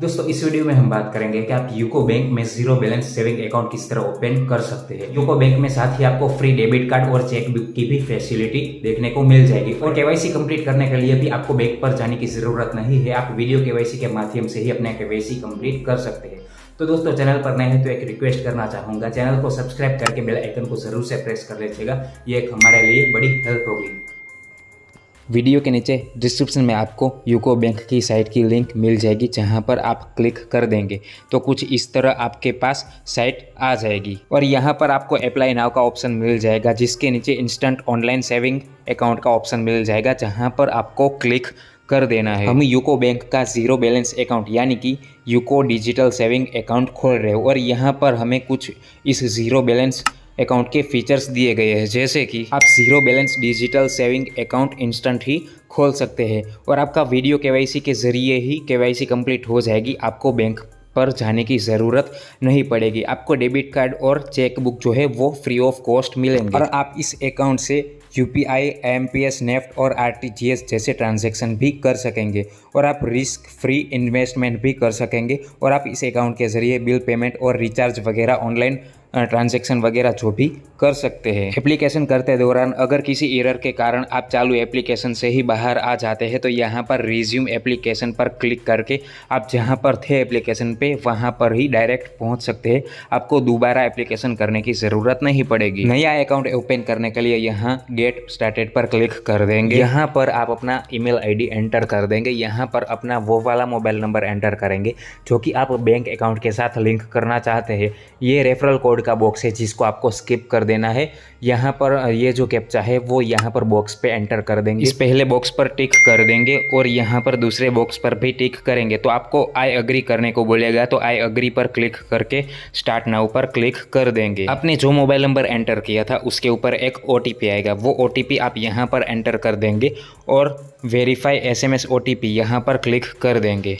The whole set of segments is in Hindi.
दोस्तों इस वीडियो में हम बात करेंगे कि आप यूको बैंक में जीरो बैलेंस सेविंग अकाउंट किस तरह ओपन कर सकते हैं यूको बैंक में साथ ही आपको फ्री डेबिट कार्ड और चेक बुक की भी फैसिलिटी देखने को मिल जाएगी और केवाईसी कंप्लीट करने के लिए भी आपको बैंक पर जाने की जरूरत नहीं है आप वीडियो केवाईसी के माध्यम से ही अपना केवाईसी कम्प्लीट कर सकते हैं तो दोस्तों चैनल पर नए हैं तो एक रिक्वेस्ट करना चाहूंगा चैनल को सब्सक्राइब करके बेल आइकन को जरूर से प्रेस कर लीजिएगा ये एक हमारे लिए बड़ी हेल्प होगी वीडियो के नीचे डिस्क्रिप्शन में आपको यूको बैंक की साइट की लिंक मिल जाएगी जहाँ पर आप क्लिक कर देंगे तो कुछ इस तरह आपके पास साइट आ जाएगी और यहाँ पर आपको अप्लाई नाव का ऑप्शन मिल जाएगा जिसके नीचे इंस्टेंट ऑनलाइन सेविंग अकाउंट का ऑप्शन मिल जाएगा जहाँ पर आपको क्लिक कर देना है हम यूको बैंक का जीरो बैलेंस अकाउंट यानी कि यूको डिजिटल सेविंग अकाउंट खोल रहे हो और यहाँ पर हमें कुछ इस जीरो बैलेंस अकाउंट के फीचर्स दिए गए हैं जैसे कि आप zero balance digital saving account instant ही खोल सकते हैं और आपका वीडियो केवाईसी के जरिए ही केवाईसी कंप्लीट हो जाएगी आपको बैंक पर जाने की ज़रूरत नहीं पड़ेगी आपको डेबिट कार्ड और चेकबुक जो है वो फ्री ऑफ कॉस्ट मिलेंगे और आप इस अकाउंट से U P I M P S NEFT और आर टी जी एस जैसे ट्रांजेक्शन भी कर सकेंगे और आप रिस्क फ्री इन्वेस्टमेंट भी कर सकेंगे और आप इस अकाउंट के ज़रिए बिल पेमेंट और रिचार्ज वगैरह ऑनलाइन ट्रांजैक्शन वगैरह जो भी कर सकते हैं एप्लीकेशन करते दौरान अगर किसी एरर के कारण आप चालू एप्लीकेशन से ही बाहर आ जाते हैं तो यहाँ पर रिज्यूम एप्लीकेशन पर क्लिक करके आप जहाँ पर थे एप्लीकेशन पे वहाँ पर ही डायरेक्ट पहुँच सकते हैं आपको दोबारा एप्लीकेशन करने की ज़रूरत नहीं पड़ेगी नया अकाउंट ओपन करने के लिए यहाँ गेट स्टार्टेड पर क्लिक कर देंगे यहाँ पर आप अपना ई मेल एंटर कर देंगे यहाँ पर अपना वो वाला मोबाइल नंबर एंटर करेंगे जो कि आप बैंक अकाउंट के साथ लिंक करना चाहते हैं ये रेफरल कोड कोड का बॉक्स है जिसको आपको स्किप कर देना है यहाँ पर ये जो कैप्चा है वो यहाँ पर बॉक्स पे एंटर कर देंगे इस पहले बॉक्स पर टिक कर देंगे और यहाँ पर दूसरे बॉक्स पर भी टिक करेंगे तो आपको आई अग्री करने को बोलेगा तो आई अग्री पर क्लिक करके स्टार्ट नाउ पर क्लिक कर देंगे आपने जो मोबाइल नंबर एंटर किया था उसके ऊपर एक ओ आएगा वो ओ आप यहाँ पर एंटर कर देंगे और वेरीफाई एस एम एस यहाँ पर क्लिक कर देंगे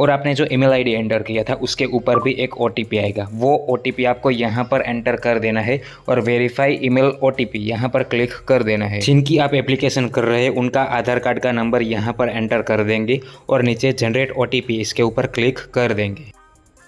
और आपने जो ईमेल आईडी एंटर किया था उसके ऊपर भी एक ओ आएगा वो ओ आपको यहाँ पर एंटर कर देना है और वेरीफाई ईमेल ओ टी यहाँ पर क्लिक कर देना है जिनकी आप एप्लीकेशन कर रहे हैं उनका आधार कार्ड का नंबर यहाँ पर एंटर कर देंगे और नीचे जनरेट ओ इसके ऊपर क्लिक कर देंगे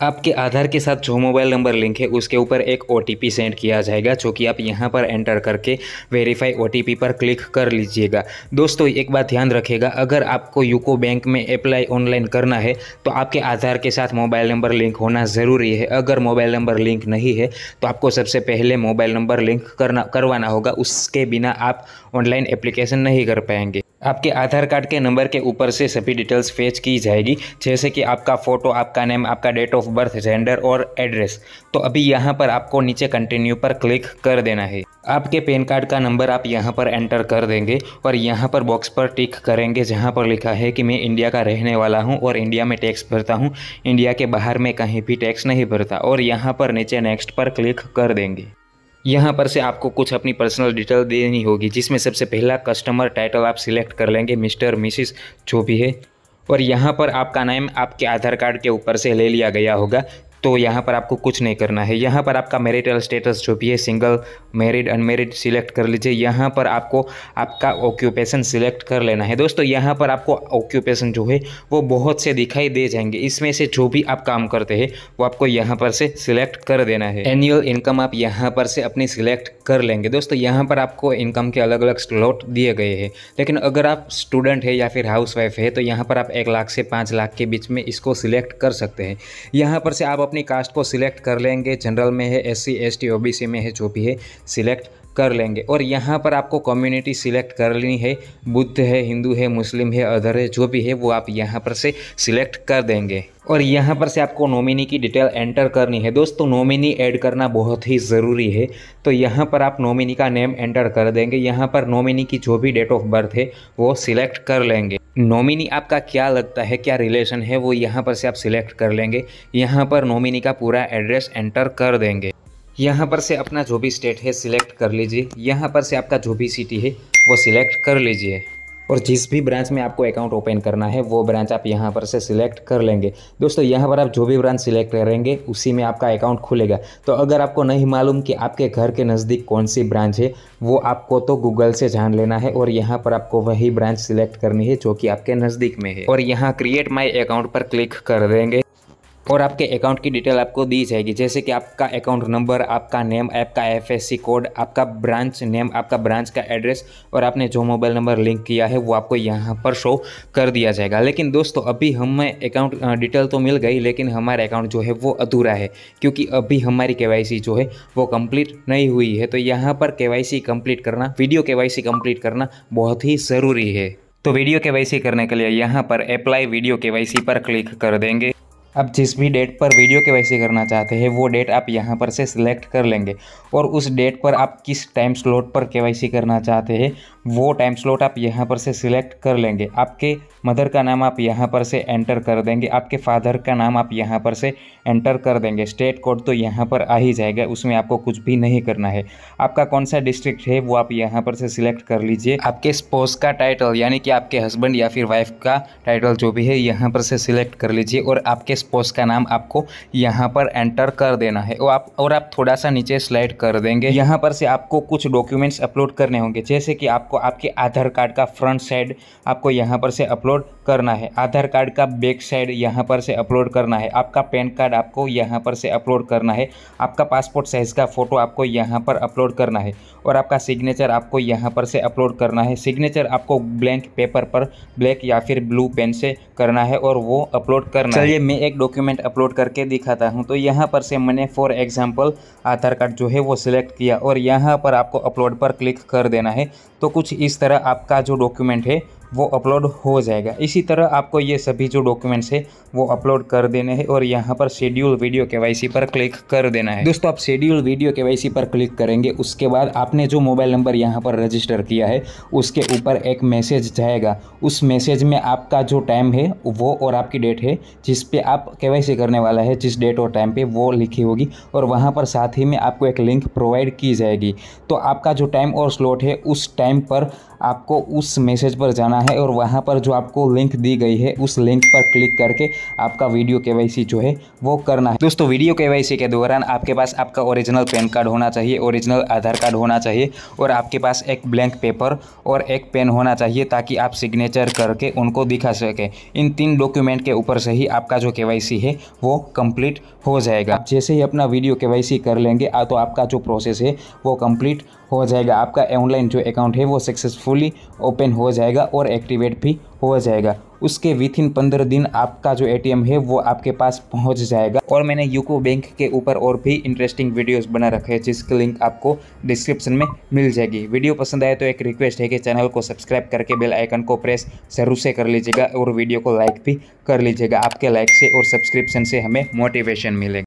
आपके आधार के साथ जो मोबाइल नंबर लिंक है उसके ऊपर एक ओ सेंड किया जाएगा जो कि आप यहाँ पर एंटर करके वेरीफाई ओ पर क्लिक कर लीजिएगा दोस्तों एक बात ध्यान रखेगा अगर आपको यूको बैंक में अप्लाई ऑनलाइन करना है तो आपके आधार के साथ मोबाइल नंबर लिंक होना ज़रूरी है अगर मोबाइल नंबर लिंक नहीं है तो आपको सबसे पहले मोबाइल नंबर लिंक करना करवाना होगा उसके बिना आप ऑनलाइन एप्लीकेशन नहीं कर पाएंगे आपके आधार कार्ड के नंबर के ऊपर से सभी डिटेल्स फेच की जाएगी जैसे कि आपका फ़ोटो आपका नेम आपका डेट ऑफ बर्थ जेंडर और एड्रेस तो अभी यहाँ पर आपको नीचे कंटिन्यू पर क्लिक कर देना है आपके पेन कार्ड का नंबर आप यहाँ पर एंटर कर देंगे और यहाँ पर बॉक्स पर टिक करेंगे जहाँ पर लिखा है कि मैं इंडिया का रहने वाला हूँ और इंडिया में टैक्स भरता हूँ इंडिया के बाहर में कहीं भी टैक्स नहीं भरता और यहाँ पर नीचे नेक्स्ट पर क्लिक कर देंगे यहाँ पर से आपको कुछ अपनी पर्सनल डिटेल देनी होगी जिसमें सबसे पहला कस्टमर टाइटल आप सिलेक्ट कर लेंगे मिस्टर मिसिस जो भी है और यहाँ पर आपका नाम आपके आधार कार्ड के ऊपर से ले लिया गया होगा तो यहाँ पर आपको कुछ नहीं करना है यहाँ पर आपका मैरिटल स्टेटस जो भी है सिंगल मैरिड अनमेरिड सिलेक्ट कर लीजिए यहाँ पर आपको आपका ऑक्यूपेशन सिलेक्ट कर लेना है दोस्तों यहाँ पर आपको ऑक्यूपेशन जो है वो बहुत से दिखाई दे जाएंगे इसमें से जो भी आप काम करते हैं वो आपको यहाँ पर से सिलेक्ट कर देना है एनुअल इनकम आप यहाँ पर से अपनी सिलेक्ट कर लेंगे दोस्तों यहाँ पर आपको इनकम के अलग अलग स्लॉट दिए गए हैं लेकिन अगर आप स्टूडेंट है या फिर हाउस वाइफ है तो यहाँ पर आप एक लाख से पाँच लाख के बीच में इसको सिलेक्ट कर सकते हैं यहाँ पर से आप अपनी कास्ट को सिलेक्ट कर लेंगे जनरल में है एस सी एस टी में है जो भी है सिलेक्ट कर लेंगे और यहाँ पर आपको कम्युनिटी सिलेक्ट कर लेनी है बुद्ध है हिंदू है मुस्लिम है अदर है जो भी है वो आप यहाँ पर से सिलेक्ट कर देंगे और यहाँ पर से आपको नॉमिनी की डिटेल एंटर करनी है दोस्तों नॉमिनी ऐड करना बहुत ही ज़रूरी है तो यहाँ पर आप नॉमिनी का नेम एंटर कर देंगे यहाँ पर नॉमिनी की जो भी डेट ऑफ बर्थ है वो सिलेक्ट कर लेंगे नॉमिनी आपका क्या लगता है क्या रिलेशन है वो यहाँ पर से आप सिलेक्ट कर लेंगे यहाँ पर नॉमिनी का पूरा एड्रेस एंटर कर देंगे यहाँ पर से अपना जो भी स्टेट है सिलेक्ट कर लीजिए यहाँ पर से आपका जो भी सिटी है वो सिलेक्ट कर लीजिए और जिस भी ब्रांच में आपको अकाउंट ओपन करना है वो ब्रांच आप यहाँ पर से सिलेक्ट कर लेंगे दोस्तों यहाँ पर आप जो भी ब्रांच सिलेक्ट करेंगे उसी में आपका अकाउंट खुलेगा तो अगर आपको नहीं मालूम कि आपके घर के नज़दीक कौन सी ब्रांच है वो आपको तो गूगल से जान लेना है और यहाँ पर आपको वही ब्रांच सिलेक्ट करनी है जो कि आपके नज़दीक में है और यहाँ क्रिएट माई अकाउंट पर क्लिक कर देंगे और आपके अकाउंट की डिटेल आपको दी जाएगी जैसे कि आपका अकाउंट नंबर आपका नेम आपका एफ कोड आपका ब्रांच नेम आपका ब्रांच का एड्रेस और आपने जो मोबाइल नंबर लिंक किया है वो आपको यहाँ पर शो कर दिया जाएगा लेकिन दोस्तों अभी हमें अकाउंट डिटेल तो मिल गई लेकिन हमारा अकाउंट जो है वो अधूरा है क्योंकि अभी हमारी के जो है वो कम्प्लीट नहीं हुई है तो यहाँ पर के कंप्लीट करना वीडियो के कंप्लीट करना बहुत ही ज़रूरी है तो वीडियो के करने के लिए यहाँ पर अप्लाई वीडियो के पर क्लिक कर देंगे आप जिस भी डेट पर वीडियो के वैसे करना चाहते हैं वो डेट आप यहाँ पर से सिलेक्ट कर लेंगे और उस डेट पर आप किस टाइम स्लॉट पर के करना चाहते हैं वो टाइम स्लॉट आप यहाँ पर से सिलेक्ट कर लेंगे आपके मदर का नाम आप यहाँ पर से एंटर कर देंगे आपके फादर का नाम आप यहाँ पर से एंटर कर देंगे स्टेट कोड तो यहाँ पर आ ही जाएगा उसमें आपको कुछ भी नहीं करना है आपका कौन सा डिस्ट्रिक्ट है वो आप यहाँ पर से सिलेक्ट कर लीजिए आपके स्पोज का टाइटल यानी कि आपके हस्बैंड या फिर वाइफ का टाइटल जो भी है यहाँ पर से सिलेक्ट कर लीजिए और आपके स्पोज का नाम आपको यहाँ पर एंटर कर देना है और आप और आप थोड़ा सा नीचे स्लाइड कर देंगे यहाँ पर से आपको कुछ डॉक्यूमेंट्स अपलोड करने होंगे जैसे कि आप आपको आपके आधार कार्ड का फ्रंट साइड आपको यहाँ पर से अपलोड करना है आधार कार्ड का बैक साइड यहाँ पर से अपलोड करना है आपका पैन कार्ड आपको यहाँ पर से अपलोड करना है आपका पासपोर्ट साइज़ का फ़ोटो आपको यहाँ पर अपलोड करना है और आपका सिग्नेचर आपको यहाँ पर से अपलोड करना है सिग्नेचर आपको ब्लैंक पेपर पर ब्लैक या फिर ब्लू पेन से करना है और वो अपलोड करना चलिए मैं एक डॉक्यूमेंट अपलोड करके दिखाता हूँ तो यहाँ पर से मैंने फॉर एग्जाम्पल आधार कार्ड जो है वो सिलेक्ट किया और यहाँ पर आपको अपलोड पर क्लिक कर देना है तो कुछ कुछ इस तरह आपका जो डॉक्यूमेंट है वो अपलोड हो जाएगा इसी तरह आपको ये सभी जो डॉक्यूमेंट्स है वो अपलोड कर देने हैं और यहाँ पर शेड्यूल वीडियो के पर क्लिक कर देना है दोस्तों आप शेड्यूल वीडियो के पर क्लिक करेंगे उसके बाद आपने जो मोबाइल नंबर यहाँ पर रजिस्टर किया है उसके ऊपर एक मैसेज जाएगा उस मैसेज में आपका जो टाइम है वो और आपकी डेट है जिस पे आप के करने वाला है जिस डेट और टाइम पे वो लिखी होगी और वहाँ पर साथ ही में आपको एक लिंक प्रोवाइड की जाएगी तो आपका जो टाइम और स्लॉट है उस टाइम पर आपको उस मैसेज पर जाना है और वहाँ पर जो आपको लिंक दी गई है उस लिंक पर क्लिक करके आपका वीडियो के जो है वो करना है दोस्तों वीडियो के के दौरान आपके पास आपका ओरिजिनल पैन कार्ड होना चाहिए ओरिजिनल आधार कार्ड होना चाहिए और आपके पास एक ब्लैंक पेपर और एक पेन होना चाहिए ताकि आप सिग्नेचर करके उनको दिखा सकें इन तीन डॉक्यूमेंट के ऊपर से ही आपका जो के है वो कंप्लीट हो जाएगा जैसे ही अपना वीडियो के कर लेंगे तो आपका जो प्रोसेस है वो कंप्लीट हो जाएगा आपका ऑनलाइन जो अकाउंट है वो सक्सेसफुली ओपन हो जाएगा और एक्टिवेट भी हो जाएगा उसके विथ इन पंद्रह दिन आपका जो एटीएम है वो आपके पास पहुंच जाएगा और मैंने यूको बैंक के ऊपर और भी इंटरेस्टिंग वीडियोस बना रखे हैं जिसके लिंक आपको डिस्क्रिप्शन में मिल जाएगी वीडियो पसंद आए तो एक रिक्वेस्ट है कि चैनल को सब्सक्राइब करके बेल आइकन को प्रेस ज़रूर से कर लीजिएगा और वीडियो को लाइक भी कर लीजिएगा आपके लाइक से और सब्सक्रिप्शन से हमें मोटिवेशन मिलेगा